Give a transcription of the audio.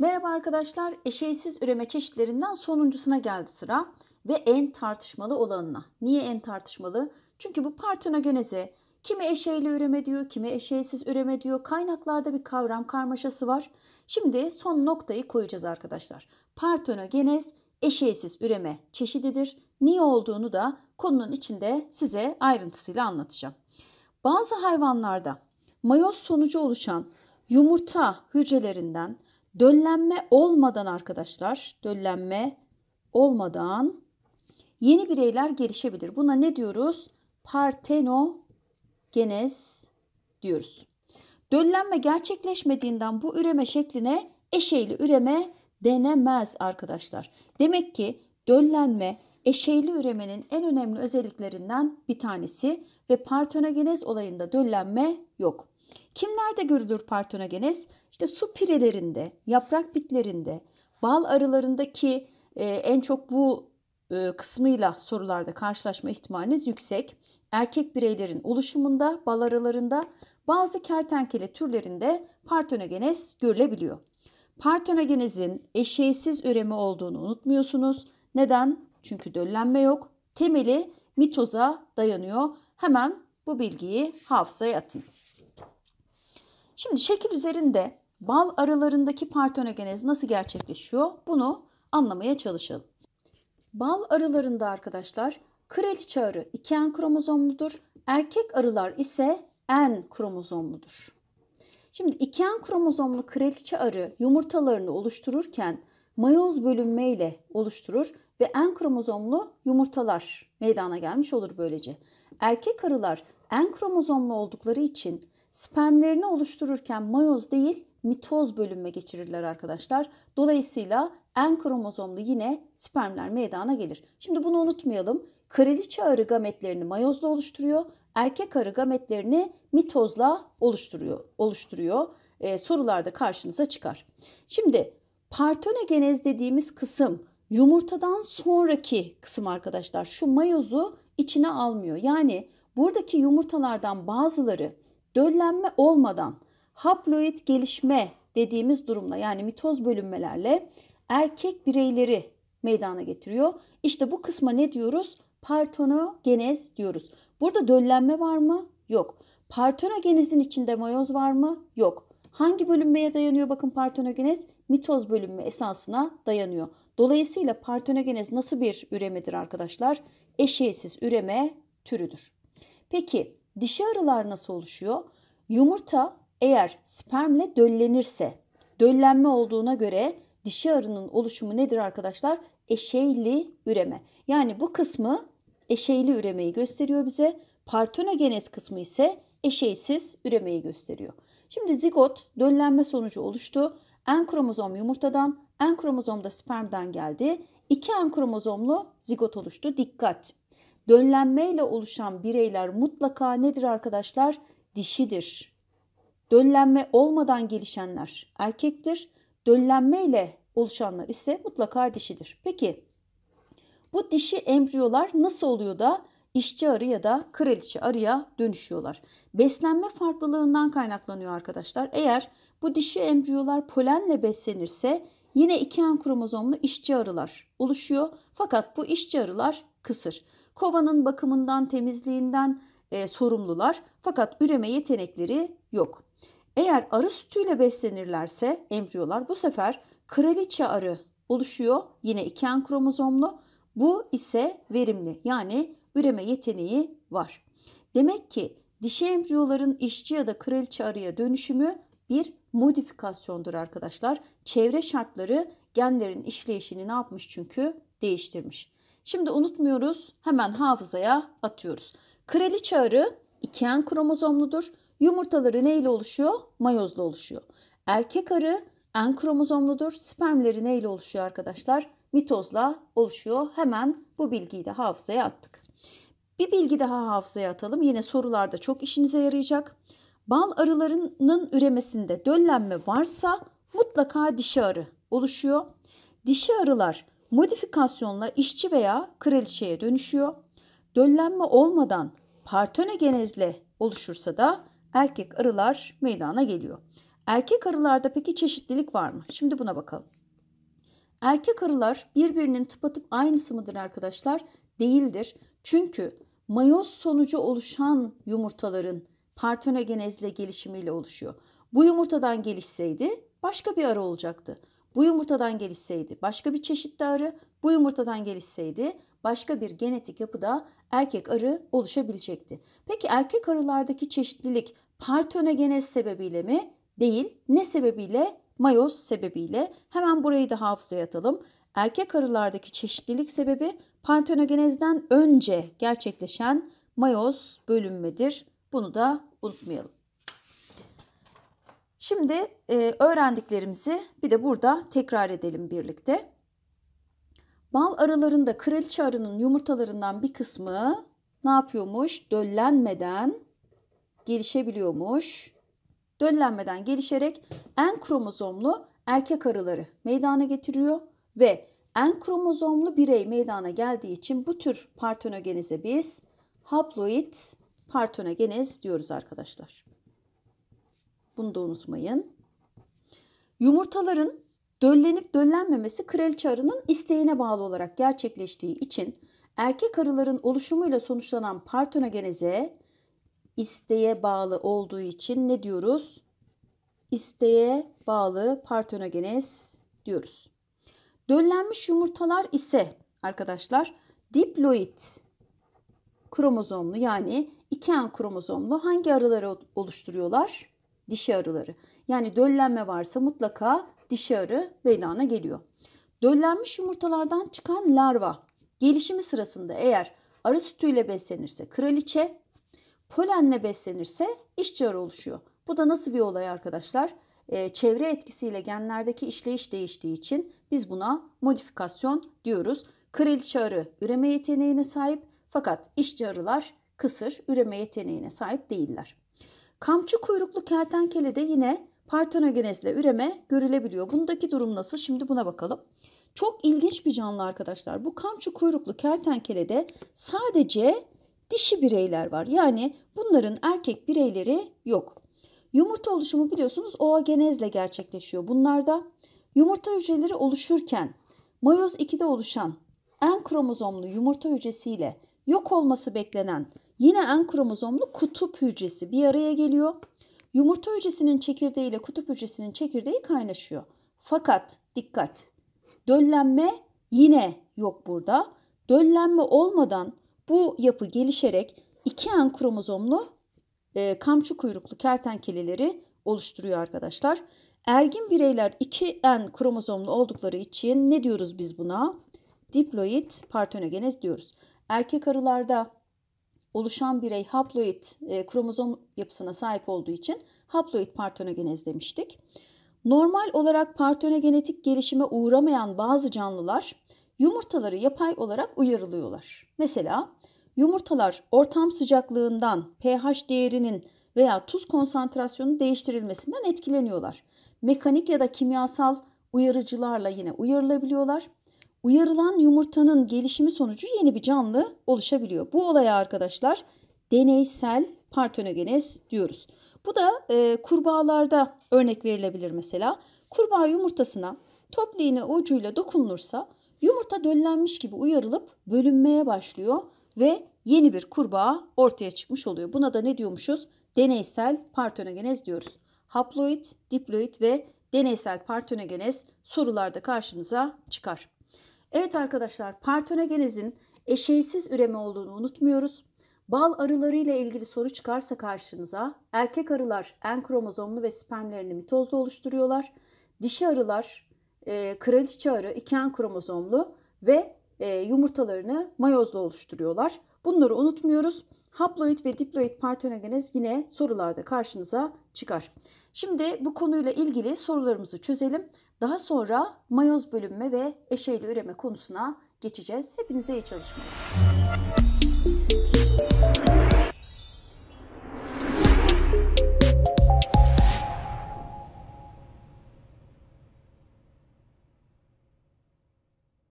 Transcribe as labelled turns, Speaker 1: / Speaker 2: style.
Speaker 1: Merhaba arkadaşlar, eşeğsiz üreme çeşitlerinden sonuncusuna geldi sıra ve en tartışmalı olanına. Niye en tartışmalı? Çünkü bu partenogeneze kimi eşeğli üreme diyor, kimi eşeğsiz üreme diyor. Kaynaklarda bir kavram karmaşası var. Şimdi son noktayı koyacağız arkadaşlar. Partenogenez eşeğsiz üreme çeşididir. Niye olduğunu da konunun içinde size ayrıntısıyla anlatacağım. Bazı hayvanlarda mayoz sonucu oluşan yumurta hücrelerinden Döllenme olmadan arkadaşlar, döllenme olmadan yeni bireyler gelişebilir. Buna ne diyoruz? Partenogenez diyoruz. Döllenme gerçekleşmediğinden bu üreme şekline eşeyli üreme denemez arkadaşlar. Demek ki döllenme eşeyli üremenin en önemli özelliklerinden bir tanesi ve partenogenez olayında döllenme yok. Kimlerde görülür partonogenez? İşte su pirelerinde, yaprak bitlerinde, bal arılarındaki e, en çok bu e, kısmıyla sorularda karşılaşma ihtimaliniz yüksek. Erkek bireylerin oluşumunda, bal arılarında, bazı kertenkele türlerinde partonogenez görülebiliyor. Partonogenezin eşeğsiz üremi olduğunu unutmuyorsunuz. Neden? Çünkü döllenme yok. Temeli mitoza dayanıyor. Hemen bu bilgiyi hafızaya atın. Şimdi şekil üzerinde bal arılarındaki partenogenez nasıl gerçekleşiyor? Bunu anlamaya çalışalım. Bal arılarında arkadaşlar kraliçe arı 2N kromozomludur. Erkek arılar ise N kromozomludur. Şimdi 2N kromozomlu kraliçe arı yumurtalarını oluştururken mayoz bölünme ile oluşturur ve N kromozomlu yumurtalar meydana gelmiş olur böylece. Erkek arılar N kromozomlu oldukları için Spermlerini oluştururken mayoz değil mitoz bölünme geçirirler arkadaşlar. Dolayısıyla en kromozomlu yine spermler meydana gelir. Şimdi bunu unutmayalım. Kraliçe arı gametlerini mayozla oluşturuyor. Erkek arı gametlerini mitozla oluşturuyor. oluşturuyor. Ee, sorularda karşınıza çıkar. Şimdi partenogenez dediğimiz kısım yumurtadan sonraki kısım arkadaşlar. Şu mayozu içine almıyor. Yani buradaki yumurtalardan bazıları döllenme olmadan haploid gelişme dediğimiz durumla yani mitoz bölünmelerle erkek bireyleri meydana getiriyor. İşte bu kısma ne diyoruz? Partenogenez diyoruz. Burada döllenme var mı? Yok. Partenogenezin içinde mayoz var mı? Yok. Hangi bölünmeye dayanıyor bakın partenogenez? Mitoz bölünme esasına dayanıyor. Dolayısıyla partenogenez nasıl bir üremedir arkadaşlar? Eşeğsiz üreme türüdür. Peki Dişi arılar nasıl oluşuyor? Yumurta eğer spermle döllenirse, döllenme olduğuna göre dişi arının oluşumu nedir arkadaşlar? Eşeyli üreme. Yani bu kısmı eşeyli üremeyi gösteriyor bize. Partenogenez kısmı ise eşeysiz üremeyi gösteriyor. Şimdi zigot döllenme sonucu oluştu. En kromozom yumurtadan, en kromozom da spermden geldi. İki en kromozomlu zigot oluştu. Dikkat! Döllenmeyle oluşan bireyler mutlaka nedir arkadaşlar? Dişidir. Döllenme olmadan gelişenler erkektir. Döllenmeyle oluşanlar ise mutlaka dişidir. Peki bu dişi embriyolar nasıl oluyor da işçi arı ya da kraliçe arıya dönüşüyorlar? Beslenme farklılığından kaynaklanıyor arkadaşlar. Eğer bu dişi embriyolar polenle beslenirse yine iki en kromozomlu işçi arılar oluşuyor. Fakat bu işçi arılar kısır. Kovanın bakımından, temizliğinden e, sorumlular fakat üreme yetenekleri yok. Eğer arı sütüyle beslenirlerse embriyolar bu sefer kraliçe arı oluşuyor. Yine iken kromozomlu. Bu ise verimli yani üreme yeteneği var. Demek ki dişi embriyoların işçi ya da kraliçe arıya dönüşümü bir modifikasyondur arkadaşlar. Çevre şartları genlerin işleyişini ne yapmış çünkü değiştirmiş. Şimdi unutmuyoruz. Hemen hafızaya atıyoruz. Kraliçe arı ikiyen kromozomludur. Yumurtaları neyle oluşuyor? Mayozla oluşuyor. Erkek arı en kromozomludur. Spermleri neyle oluşuyor arkadaşlar? Mitozla oluşuyor. Hemen bu bilgiyi de hafızaya attık. Bir bilgi daha hafızaya atalım. Yine sorularda çok işinize yarayacak. Bal arılarının üremesinde döllenme varsa mutlaka dişi arı oluşuyor. Dişi arılar modifikasyonla işçi veya kraliçeye dönüşüyor. Döllenme olmadan partönogenezle oluşursa da erkek arılar meydana geliyor. Erkek arılarda peki çeşitlilik var mı? Şimdi buna bakalım. Erkek arılar birbirinin tıpatıp aynısı mıdır arkadaşlar? Değildir. Çünkü mayoz sonucu oluşan yumurtaların partenogenezle gelişimiyle oluşuyor. Bu yumurtadan gelişseydi başka bir arı olacaktı bu yumurtadan gelişseydi başka bir çeşitte arı, bu yumurtadan gelişseydi başka bir genetik yapıda erkek arı oluşabilecekti. Peki erkek arılardaki çeşitlilik partenogenez sebebiyle mi? Değil. Ne sebebiyle? Mayoz sebebiyle. Hemen burayı da hafızaya atalım. Erkek arılardaki çeşitlilik sebebi partenogenezden önce gerçekleşen mayoz bölünmedir. Bunu da unutmayalım. Şimdi e, öğrendiklerimizi bir de burada tekrar edelim birlikte. Bal arılarında kraliçe arının yumurtalarından bir kısmı ne yapıyormuş? Döllenmeden gelişebiliyormuş. Döllenmeden gelişerek en kromozomlu erkek arıları meydana getiriyor ve en kromozomlu birey meydana geldiği için bu tür partenogenize biz haploid partenogeniz diyoruz arkadaşlar. Bunu da unutmayın. Yumurtaların döllenip döllenmemesi kraliçe arının isteğine bağlı olarak gerçekleştiği için erkek arıların oluşumuyla sonuçlanan partenogeneze isteğe bağlı olduğu için ne diyoruz? İsteğe bağlı partenogenez diyoruz. Döllenmiş yumurtalar ise arkadaşlar diploid kromozomlu yani iki en kromozomlu hangi arıları oluşturuyorlar? dişi arıları. Yani döllenme varsa mutlaka dişi arı meydana geliyor. Döllenmiş yumurtalardan çıkan larva gelişimi sırasında eğer arı sütüyle beslenirse kraliçe, polenle beslenirse işçi arı oluşuyor. Bu da nasıl bir olay arkadaşlar? Ee, çevre etkisiyle genlerdeki işleyiş değiştiği için biz buna modifikasyon diyoruz. Kraliçe arı üreme yeteneğine sahip fakat işçi arılar kısır üreme yeteneğine sahip değiller. Kamçı kuyruklu kertenkele de yine partenogenezle üreme görülebiliyor. Bundaki durum nasıl? Şimdi buna bakalım. Çok ilginç bir canlı arkadaşlar. Bu kamçı kuyruklu kertenkelede sadece dişi bireyler var. Yani bunların erkek bireyleri yok. Yumurta oluşumu biliyorsunuz oogenezle gerçekleşiyor. Bunlarda yumurta hücreleri oluşurken mayoz 2'de oluşan en kromozomlu yumurta hücresiyle yok olması beklenen Yine en kromozomlu kutup hücresi bir araya geliyor. Yumurta hücresinin çekirdeği ile kutup hücresinin çekirdeği kaynaşıyor. Fakat dikkat. Döllenme yine yok burada. Döllenme olmadan bu yapı gelişerek iki en kromozomlu e, kamçı kuyruklu kertenkeleleri oluşturuyor arkadaşlar. Ergin bireyler 2N kromozomlu oldukları için ne diyoruz biz buna? Diploid partenogenez diyoruz. Erkek arılarda oluşan birey haploid e, kromozom yapısına sahip olduğu için haploid partenogenez demiştik. Normal olarak partenogenetik gelişime uğramayan bazı canlılar yumurtaları yapay olarak uyarılıyorlar. Mesela yumurtalar ortam sıcaklığından, pH değerinin veya tuz konsantrasyonunun değiştirilmesinden etkileniyorlar. Mekanik ya da kimyasal uyarıcılarla yine uyarılabiliyorlar uyarılan yumurtanın gelişimi sonucu yeni bir canlı oluşabiliyor. Bu olaya arkadaşlar deneysel partenogenez diyoruz. Bu da e, kurbağalarda örnek verilebilir mesela. Kurbağa yumurtasına top ucuyla dokunulursa yumurta döllenmiş gibi uyarılıp bölünmeye başlıyor ve yeni bir kurbağa ortaya çıkmış oluyor. Buna da ne diyormuşuz? Deneysel partenogenez diyoruz. Haploid, diploid ve deneysel partenogenez sorularda karşınıza çıkar. Evet arkadaşlar partenogenezin eşeysiz üreme olduğunu unutmuyoruz. Bal arıları ile ilgili soru çıkarsa karşınıza erkek arılar en kromozomlu ve spermlerini mitozla oluşturuyorlar. Dişi arılar e, kraliçe arı iki en kromozomlu ve e, yumurtalarını mayozla oluşturuyorlar. Bunları unutmuyoruz. Haploid ve diploid partenogenez yine sorularda karşınıza çıkar. Şimdi bu konuyla ilgili sorularımızı çözelim. Daha sonra mayoz bölünme ve eşeyli üreme konusuna geçeceğiz. Hepinize iyi çalışmalar.